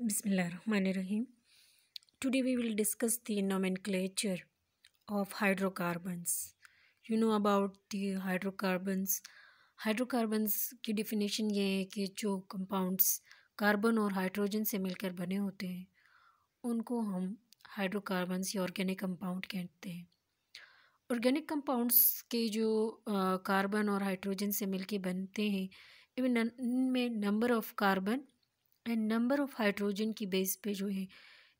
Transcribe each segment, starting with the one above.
Bismillahirrahmanirrahim. Today we will discuss the nomenclature of of You you know about hydrocarbons. Hydrocarbons की definition ये है कि जो compounds carbon और हाइड्रोजन से मिलकर बने होते हैं उनको हम हाइड्रोकार्बन्स या ऑर्गेनिक कंपाउंड कहते हैं ऑर्गेनिक कंपाउंड्स के जो कार्बन और हाइड्रोजन से मिलकर बनते हैं इनमें number of carbon and number of hydrogen की बेस पे जो है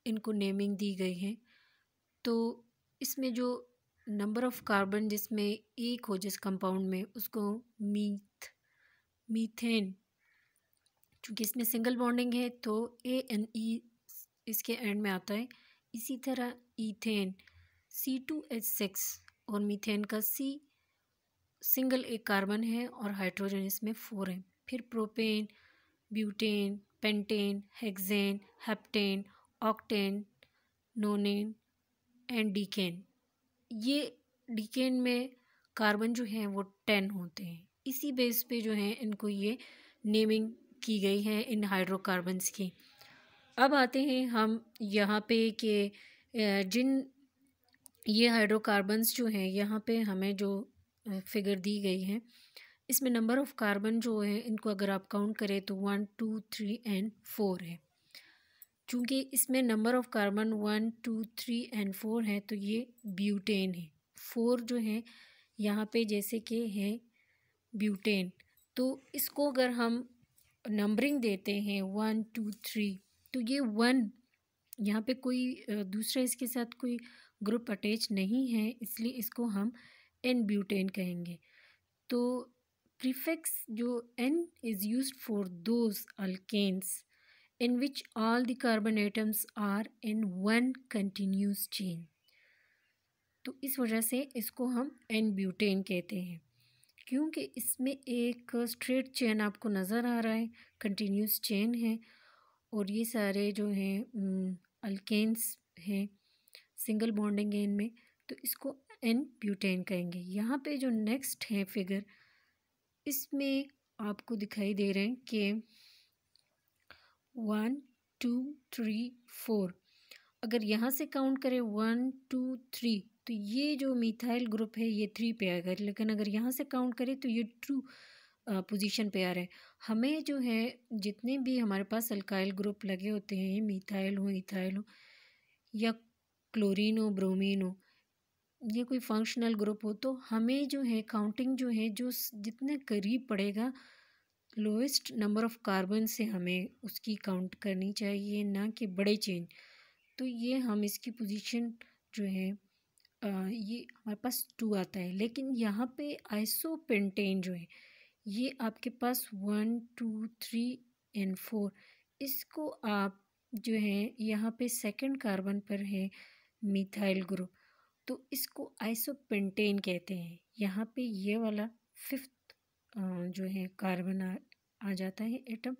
इनको नेमिंग दी गई है तो इसमें जो नंबर ऑफ़ कार्बन जिसमें एक हो जिस कंपाउंड में उसको मीथ मीथेन चूँकि इसमें सिंगल बॉन्डिंग है तो ए एन ई इसके एंड में आता है इसी तरह ethane C two H six और मीथेन का सी सिंगल एक कार्बन है और हाइड्रोजन इसमें फोर है फिर propane butane pentane hexane heptane octane nonane and decane ये डीकेन में कार्बन जो हैं वो टेन होते हैं इसी बेस पे जो हैं इनको ये नेमिंग की गई है इन हाइड्रोकार्बन्स की अब आते हैं हम यहाँ पे कि जिन ये हाइड्रोकार्बन्स जो हैं यहाँ पे हमें जो फिगर दी गई है इसमें नंबर ऑफ़ कार्बन जो है इनको अगर आप काउंट करें तो one two three and four है चूँकि इसमें number of carbon one two three and four है तो ये ब्यूटेन है फोर जो है यहाँ पे जैसे कि है ब्यूटेन तो इसको अगर हम नंबरिंग देते हैं वन टू थ्री तो ये वन यहाँ पे कोई दूसरा इसके साथ कोई ग्रुप अटैच नहीं है इसलिए इसको हम एन ब्यूटेन कहेंगे तो prefix जो n is use for those alkanes in which all the carbon atoms are in one continuous chain तो इस वजह से इसको हम एन ब्यूटेन कहते हैं क्योंकि इसमें एक स्ट्रेट चेन आपको नज़र आ रहा है कंटिन्यूस चेन है और ये सारे जो हैं अल्केन्स हैं सिंगल बॉन्डिंग है इनमें तो इसको एन ब्यूटेन कहेंगे यहाँ पे जो नेक्स्ट है फिगर इसमें आपको दिखाई दे रहे हैं कि वन टू थ्री फोर अगर यहाँ से काउंट करें वन टू थ्री तो ये जो मिथाइल ग्रुप है ये थ्री पे आएगा लेकिन अगर यहाँ से काउंट करें तो ये ट्रू पोजीशन पे आ रहा है हमें जो है जितने भी हमारे पास अल्काइल ग्रुप लगे होते हैं मिथाइल हो इथाइल हो या क्लोरीन हो ब्रोमीन हो ये कोई फंक्शनल ग्रुप हो तो हमें जो है काउंटिंग जो है जो जितने करीब पड़ेगा लोएस्ट नंबर ऑफ़ कार्बन से हमें उसकी काउंट करनी चाहिए ना कि बड़े चेंज तो ये हम इसकी पोजीशन जो है आ, ये हमारे पास टू आता है लेकिन यहाँ पे आइसो पेंटेन जो है ये आपके पास one two three and four इसको आप जो है यहाँ पे सेकंड कार्बन पर है मिथाइल ग्रुप तो इसको आइसोपेंटेन कहते हैं यहाँ पे ये वाला फिफ्थ जो है कार्बन आ, आ जाता है एटम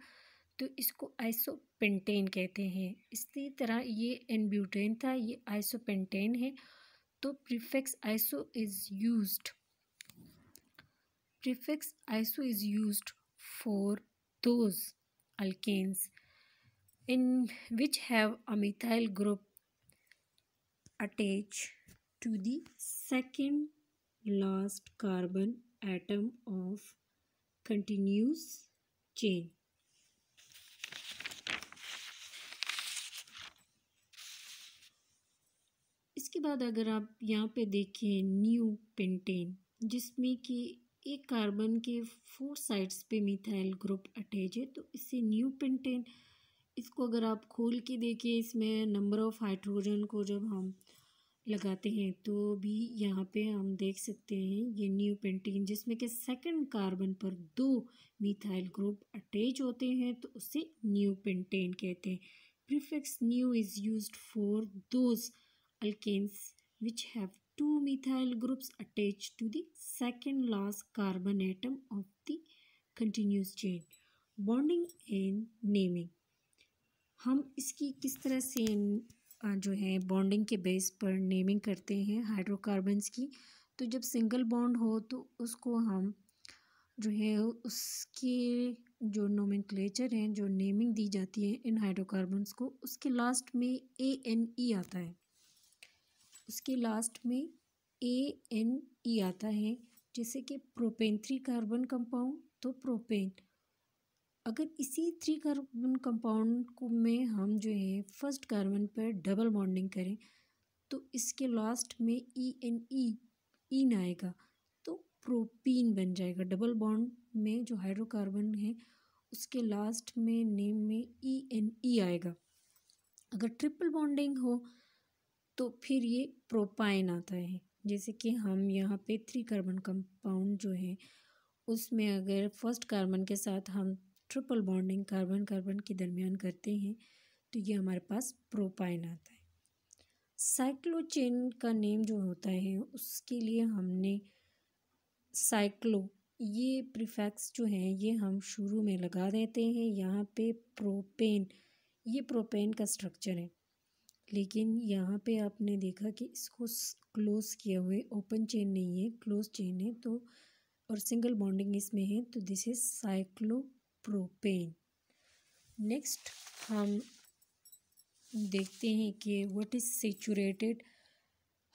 तो इसको आइसोपेंटेन कहते हैं इसी तरह ये एनब्यूटेन था ये आइसोपेंटेन है तो prefix iso is used prefix iso is used for those alkanes in which have a methyl group to the second last carbon atom of continuous chain. इसके बाद अगर आप यहाँ पे देखें न्यू पेंटेन जिसमें कि एक कार्बन के फोर साइड्स पे मिथाइल ग्रुप अटैच है तो इससे न्यू पेंटेन इसको अगर आप खोल के देखें इसमें नंबर ऑफ़ हाइड्रोजन को जब हम लगाते हैं तो भी यहाँ पे हम देख सकते हैं ये न्यू पेंटिंग जिसमें कि सेकंड कार्बन पर दो मिथाइल ग्रुप अटैच होते हैं तो उसे न्यू पेंटेन कहते हैं prefix neo is use for those alkanes which have two methyl groups attach to the second last carbon atom of the continuous chain bonding and naming हम इसकी किस तरह से जो है बॉन्डिंग के बेस पर नेमिंग करते हैं हाइड्रोकार्बन्स की तो जब सिंगल बॉन्ड हो तो उसको हम जो है उसके जो नोमिनक्लेचर हैं जो नेमिंग दी जाती है इन हाइड्रोकार्बन्स को उसके लास्ट में ए एन ई आता है उसके लास्ट में ए एन ई आता है जैसे कि प्रोपेन थ्री कार्बन कंपाउंड तो प्रोपेन अगर इसी थ्री कार्बन कंपाउंड को में हम जो है फर्स्ट कार्बन पर डबल बॉन्डिंग करें तो इसके लास्ट में ई एन ई इन आएगा तो प्रोपीन बन जाएगा डबल बॉन्ड में जो हाइड्रोकार्बन है उसके लास्ट में नेम में ई एन ई आएगा अगर ट्रिपल बॉन्डिंग हो तो फिर ये प्रोपाइन आता है जैसे कि हम यहाँ पे थ्री कार्बन कंपाउंड जो है उसमें अगर फर्स्ट कार्बन के साथ हम ट्रिपल बॉन्डिंग कार्बन कार्बन के दरमियान करते हैं तो ये हमारे पास प्रोपाइन आता है साइक्लोचेन का नेम जो होता है उसके लिए हमने साइक्लो ये प्रीफैक्स जो हैं ये हम शुरू में लगा देते हैं यहाँ पे प्रोपेन ये प्रोपेन का स्ट्रक्चर है लेकिन यहाँ पे आपने देखा कि इसको क्लोज किया हुए ओपन चेन नहीं है क्लोज चेन है तो और सिंगल बॉन्डिंग इसमें है तो this is cyclopropane next हम देखते हैं कि what is saturated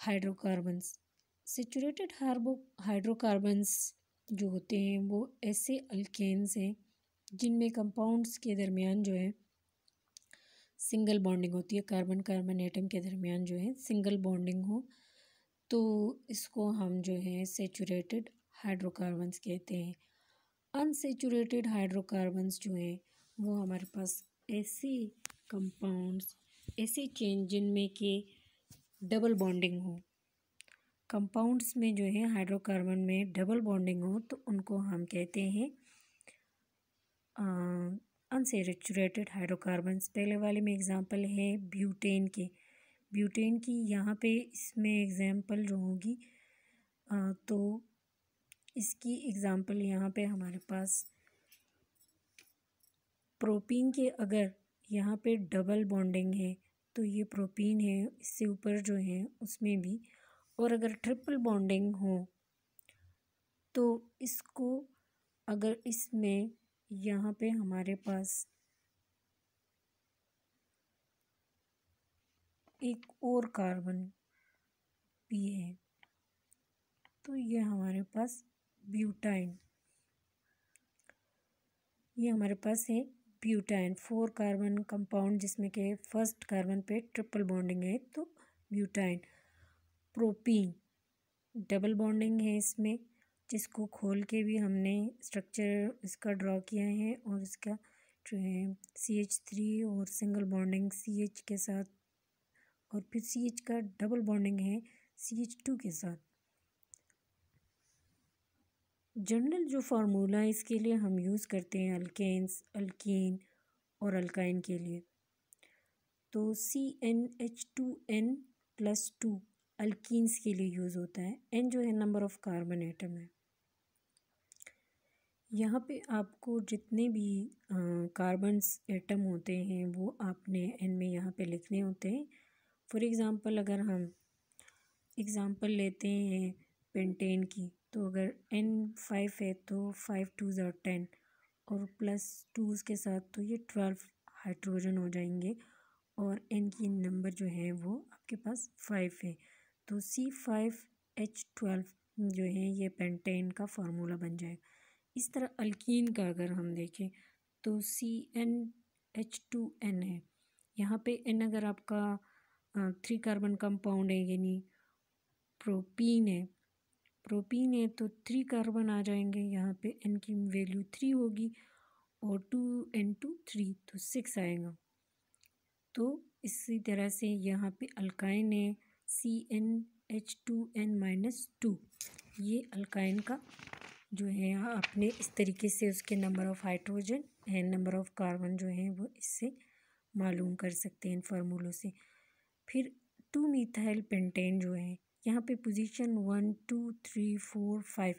hydrocarbons saturated हार्बो हाइड्रोकार्बन्स जो होते हैं वो ऐसे अल्केन्स हैं जिनमें कंपाउंड्स के दरमियान जो है सिंगल बॉन्डिंग होती है कार्बन कार्बन एटम के दरमियान जो है सिंगल बॉन्डिंग हो तो इसको हम जो है सेचूरेटेड हाइड्रोकार्बन्स कहते हैं अनसेचुरेटेड हाइड्रोकार्बन्स जो हैं वो हमारे पास ऐसे कंपाउंड्स ऐसे चेंज जिनमें के डबल बॉन्डिंग हो कंपाउंड्स में जो है हाइड्रोकार्बन में डबल बॉन्डिंग हो तो उनको हम कहते हैं अनसेचुरेटेड हाइड्रोकार्बन्स पहले वाले में एग्ज़ाम्पल है ब्यूटेन के ब्यूटेन की यहाँ पे इसमें एग्ज़ाम्पल जो होगी तो इसकी एग्ज़ाम्पल यहाँ पे हमारे पास प्रोपीन के अगर यहाँ पे डबल बॉन्डिंग है तो ये प्रोपीन है इससे ऊपर जो है उसमें भी और अगर ट्रिपल बॉन्डिंग हो तो इसको अगर इसमें यहाँ पे हमारे पास एक और कार्बन भी है तो ये हमारे पास ब्यूटाइन ये हमारे पास है ब्यूटाइन फोर कार्बन कंपाउंड जिसमें के फर्स्ट कार्बन पे ट्रिपल बॉन्डिंग है तो ब्यूटाइन प्रोपीन डबल बॉन्डिंग है इसमें जिसको खोल के भी हमने स्ट्रक्चर इसका ड्रॉ किया है और इसका जो है सी एच थ्री और सिंगल बॉन्डिंग सी एच के साथ और फिर सी एच का डबल बॉन्डिंग है सी एच टू के साथ जनरल जो फार्मूला है इसके लिए हम यूज़ करते हैं अल्केन्स अल्कीन और अल्काइन के लिए तो C n H two n plus two अल्किस के लिए यूज़ होता है एन जो है नंबर ऑफ़ कार्बन एटम है यहाँ पे आपको जितने भी कार्बन्स एटम होते हैं वो आपने एन में यहाँ पे लिखने होते हैं फॉर एग्ज़ाम्पल अगर हम एग्ज़ाम्पल लेते हैं पेंटेन की तो अगर एन फाइव है तो फाइव टू ज़ार टेन और प्लस टूज़ के साथ तो ये ट्वेल्व हाइड्रोजन हो जाएंगे और एन की नंबर जो है वो आपके पास फाइव है तो सी फाइव एच ट्वेल्व जो है ये पेंटेन का फार्मूला बन जाएगा इस तरह अल्कीन का अगर हम देखें तो C n H two n है यहाँ पे एन अगर आपका थ्री कार्बन कंपाउंड है यानी प्रोपीन है प्रोपीन है तो थ्री कार्बन आ जाएंगे यहाँ पे एन की वैल्यू थ्री होगी और टू एन टू थ्री तो सिक्स आएगा तो इसी तरह से यहाँ पे अल्काइन है C n H two n minus two ये अल्काइन का जो है यहाँ आपने इस तरीके से उसके number of hydrogen and number of carbon जो है वो इससे मालूम कर सकते हैं इन फार्मूलों से फिर टू मिथाइल पेंटेन जो है यहाँ पे position one two three four five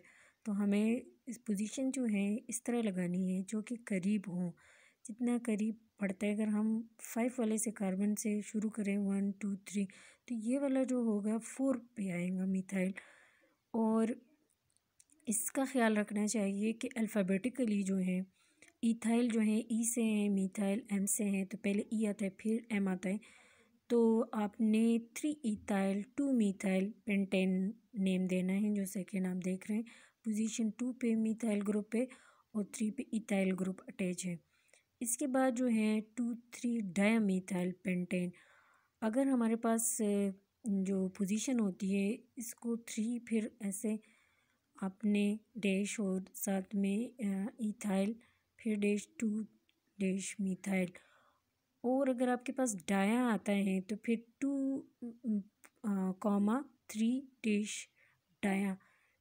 तो हमें इस पोजीशन जो है इस तरह लगानी है जो कि करीब हो जितना करीब पड़ता है अगर हम फाइव वाले से कार्बन से शुरू करें वन टू थ्री तो ये वाला जो होगा फोर पे आएगा मिथाइल और इसका ख्याल रखना चाहिए कि अल्फ़ाबेटिकली जो है इथाइल जो है ई e से है मिथाइल एम से है तो पहले ई e आता है फिर एम आता है तो आपने three ethyl two methyl pentane name देना है जो सेकेंड आप देख रहे हैं पोजीशन टू पे मिथाइल ग्रुप है और थ्री पे इथाइल ग्रुप अटैच है इसके बाद जो है टू थ्री डायामिथाइल पेंटेन अगर हमारे पास जो पोजीशन होती है इसको थ्री फिर ऐसे आपने डैश और साथ में इथाइल फिर डैश टू डैश मिथाइल और अगर आपके पास डाया आता है तो फिर two comma three dash di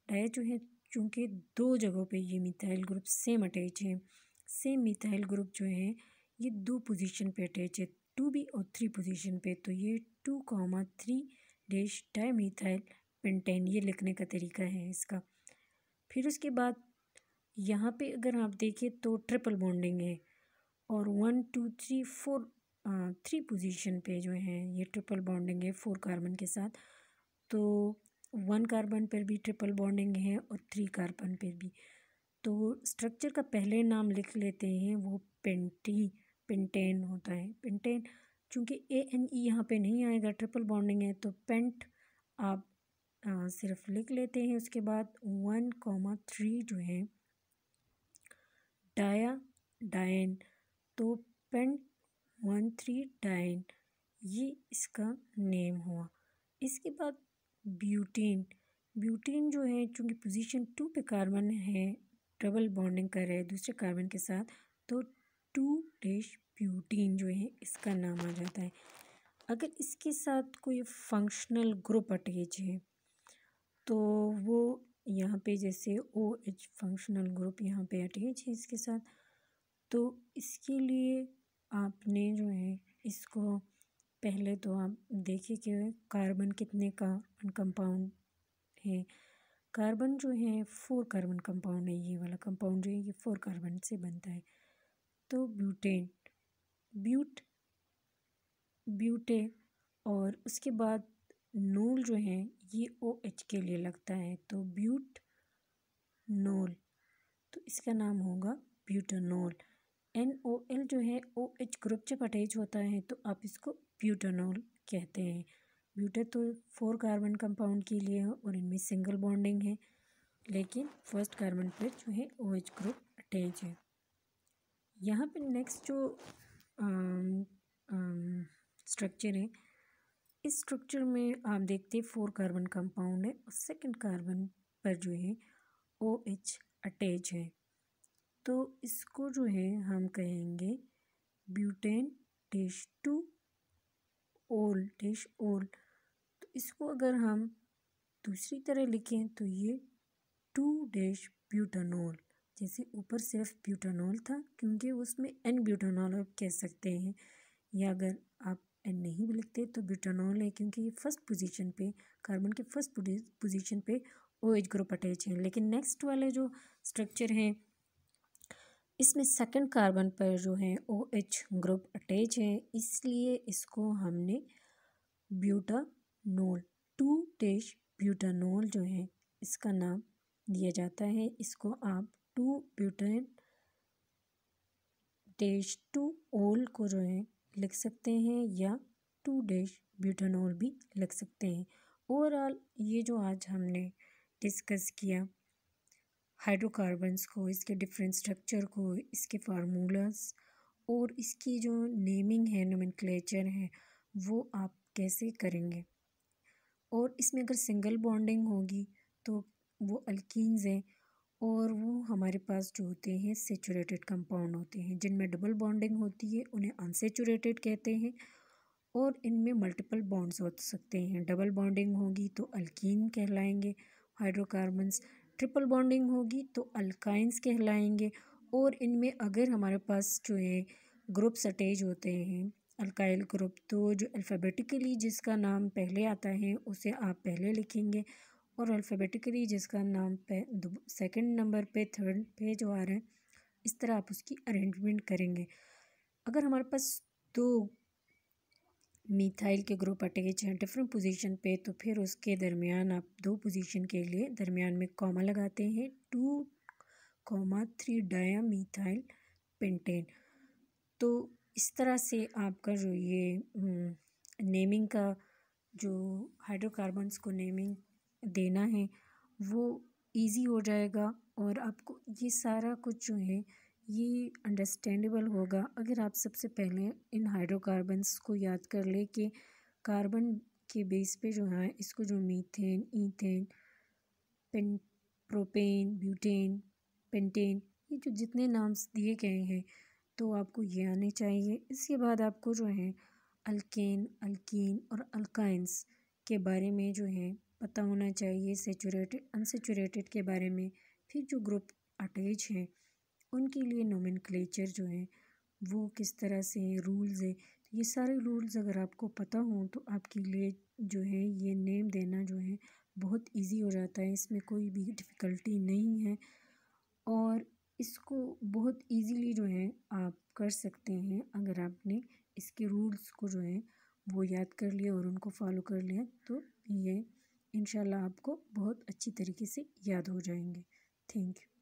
di जो है चूँकि दो जगहों पे ये मिथाइल ग्रुप सेम अटैच है सेम मिथाइल ग्रुप जो है ये दो पोजीशन पे अटैच है टू बी और थ्री पोजीशन पे तो ये two comma three dash methyl pentane ये लिखने का तरीका है इसका फिर उसके बाद यहाँ पे अगर आप देखिए तो ट्रिपल बॉन्डिंग है और one two three four three position पे जो है ये ट्रिपल बॉन्डिंग है फोर कार्बन के साथ तो वन कार्बन पर भी ट्रिपल बॉन्डिंग है और थ्री कार्बन पर भी तो स्ट्रक्चर का पहले नाम लिख लेते हैं वो पेंटी पेंटेन होता है पेंटेन चूँकि ए एन ई यहाँ पे नहीं आएगा ट्रिपल बॉन्डिंग है तो पेंट आप आ, सिर्फ लिख लेते हैं उसके बाद वन कॉमा थ्री जो है डाया डायन तो पेन वन थ्री डाइन ये इसका नेम हुआ इसके बाद ब्यूटीन ब्यूटीन जो है चूँकि पोजीशन टू पे कार्बन है डबल बॉन्डिंग कर रहे हैं दूसरे कार्बन के साथ तो टू डेश ब्यूटीन जो है इसका नाम आ जाता है अगर इसके साथ कोई फंक्शनल ग्रुप अटैच है तो वो यहाँ पे जैसे ओ एच फंक्शनल ग्रुप यहाँ पे अटैच है इसके साथ तो इसके लिए आपने जो है इसको पहले तो आप देखिए कि कार्बन कितने का कंपाउंड है कार्बन जो है फोर कार्बन कंपाउंड है ये वाला कंपाउंड जो है ये फोर कार्बन से बनता है तो ब्यूटेन ब्यूट ब्यूटे और उसके बाद नूल जो है ये ओ एच के लिए लगता है तो ब्यूट नोल तो इसका नाम होगा ब्यूटानोल एन ओ एल जो है ओ एच ग्रुप जब अटैच होता है तो आप इसको ब्यूटानोल कहते हैं ब्यूटा तो फोर कार्बन कंपाउंड के लिए है और इनमें सिंगल बॉन्डिंग है लेकिन फर्स्ट कार्बन पर जो है ओ एच ग्रुप अटैच है यहाँ पे नेक्स्ट जो स्ट्रक्चर है इस स्ट्रक्चर में आप देखते हैं फोर कार्बन कंपाउंड है और सेकंड कार्बन पर जो है ओ एच अटैच है तो इसको जो है हम कहेंगे butane dash two ol dash ol तो इसको अगर हम दूसरी तरह लिखें तो ये टू डैश ब्यूटानोल जैसे ऊपर सिर्फ ब्यूटानोल था क्योंकि उसमें एन ब्यूटानोल आप कह सकते हैं या अगर आप एन नहीं भी लिखते तो ब्यूटानोल है क्योंकि ये फर्स्ट पोजीशन पे कार्बन के फर्स्ट पोजीशन पे ओ एच ग्रुप अटैच है लेकिन नेक्स्ट वाले जो स्ट्रक्चर हैं इसमें सेकंड कार्बन पर जो है ओ एच ग्रुप अटैच है इसलिए इसको हमने ब्यूटानोल टू डेश ब्यूटानोल जो है इसका नाम दिया जाता है इसको आप टू ब्यूटेन डेश टू ओल को जो है लिख सकते हैं या टू डेश ब्यूटानोल भी लिख सकते हैं ओवरऑल ये जो आज हमने डिस्कस किया हाइड्रोकार्बन्स को इसके डिफरेंट स्ट्रक्चर को इसके फार्मूलाज और इसकी जो नेमिंग है नोमेनक्लेचर है वो आप कैसे करेंगे और इसमें अगर सिंगल बॉन्डिंग होगी तो वो अल्किन्स हैं और वो हमारे पास जो होते हैं सेचूरेटेड कंपाउंड होते हैं जिनमें डबल बॉन्डिंग होती है उन्हें अनसेचूरेटेड कहते हैं और इनमें मल्टीपल बॉन्ड्स हो सकते हैं डबल बॉन्डिंग होगी तो अल्कीन कहलाएंगे हाइड्रोकार्बन्स ट्रिपल बॉन्डिंग होगी तो अल्काइंस कहलाएंगे और इनमें अगर हमारे पास जो है ग्रुप्स अटैच होते हैं अल्काइल ग्रुप तो जो अल्फ़ाबेटिकली जिसका नाम पहले आता है उसे आप पहले लिखेंगे और अल्फ़ाबेटिकली जिसका नाम पे सेकंड नंबर पे थर्ड पे जो आ रहा है इस तरह आप उसकी अरेंजमेंट करेंगे अगर हमारे पास दो मिथाइल के ग्रुप अटैच हैं डिफरेंट पोजीशन पे तो फिर उसके दरमियान आप दो पोजीशन के लिए दरमियान में कॉमा लगाते हैं two comma three dimethyl pentane तो इस तरह से आपका जो ये हम्म, नेमिंग का जो हाइड्रोकार्बन्स को नेमिंग देना है वो इजी हो जाएगा और आपको ये सारा कुछ जो है ये अंडरस्टैंडेबल होगा अगर आप सबसे पहले इन हाइड्रोकार्बन्स को याद कर ले कि कार्बन के बेस पे जो है इसको जो methane ethane pen propane butane pentane ये जो जितने नाम्स दिए गए हैं तो आपको ये आने चाहिए इसके बाद आपको जो है अल्केन अल्कीन और अल्काइंस के बारे में जो है पता होना चाहिए सेचूरेटेड अनसेचूरेटेड के बारे में फिर जो ग्रुप अटैच है उनके लिए क्लेचर जो है वो किस तरह से रूल्स है ये सारे रूल्स अगर आपको पता हों तो आपके लिए जो है ये नेम देना जो है बहुत इजी हो जाता है इसमें कोई भी डिफ़िकल्टी नहीं है और इसको बहुत इजीली जो है आप कर सकते हैं अगर आपने इसके रूल्स को जो है वो याद कर लिया और उनको फॉलो कर लिया तो ये इन आपको बहुत अच्छी तरीके से याद हो जाएंगे थैंक यू